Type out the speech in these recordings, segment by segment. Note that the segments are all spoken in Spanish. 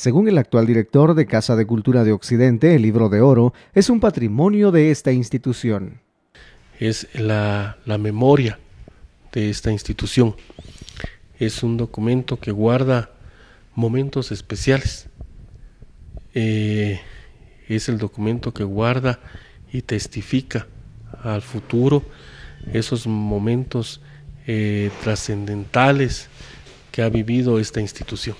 Según el actual director de Casa de Cultura de Occidente, el libro de oro es un patrimonio de esta institución. Es la, memoria de esta institución. Es un documento que guarda momentos especiales. Eh, es el documento que guarda y testifica al futuro esos momentos eh, trascendentales que ha vivido esta institución.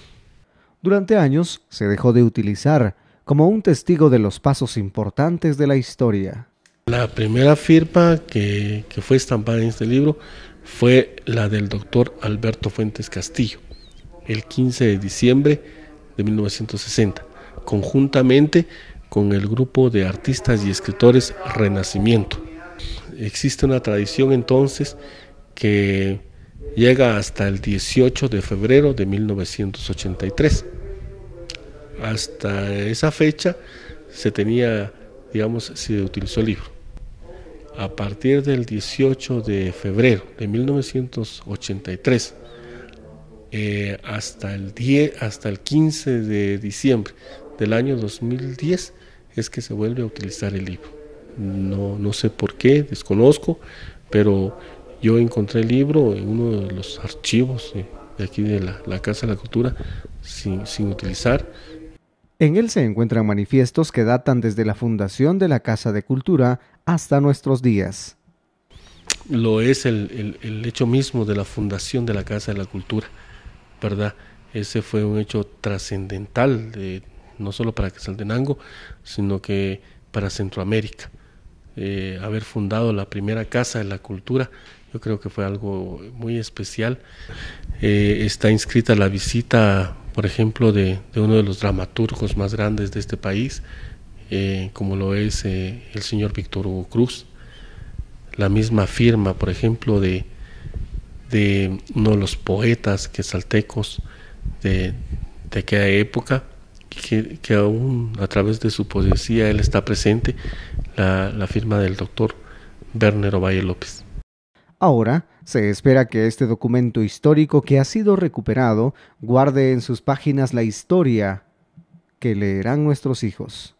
Durante años se dejó de utilizar como un testigo de los pasos importantes de la historia. La primera firma que, fue estampada en este libro fue la del doctor Alberto Fuentes Castillo, el 15 de diciembre de 1960, conjuntamente con el grupo de artistas y escritores Renacimiento. Existe una tradición entonces que llega hasta el 18 de febrero de 1983 hasta esa fecha se tenía, digamos, se utilizó el libro. A partir del 18 de febrero de 1983 eh, hasta, el 15 de diciembre del año 2010 es que se vuelve a utilizar el libro. No, no sé por qué, desconozco, pero yo encontré el libro en uno de los archivos de, aquí de la, la Casa de la Cultura sin, sin utilizar en él se encuentran manifiestos que datan desde la fundación de la Casa de Cultura hasta nuestros días. Lo es el, hecho mismo de la fundación de la Casa de la Cultura, ¿verdad? Ese fue un hecho trascendental, no solo para Casaldenango, sino que para Centroamérica. Eh, haber fundado la primera Casa de la Cultura, yo creo que fue algo muy especial. Eh, está inscrita la visita por ejemplo, de, uno de los dramaturgos más grandes de este país, eh, como lo es eh, el señor Víctor Hugo Cruz. La misma firma, por ejemplo, de, de uno de los poetas que saltecos de, aquella época, que, que, aún a través de su poesía él está presente, la, la firma del doctor Werner Valle López. Ahora se espera que este documento histórico que ha sido recuperado guarde en sus páginas la historia que leerán nuestros hijos.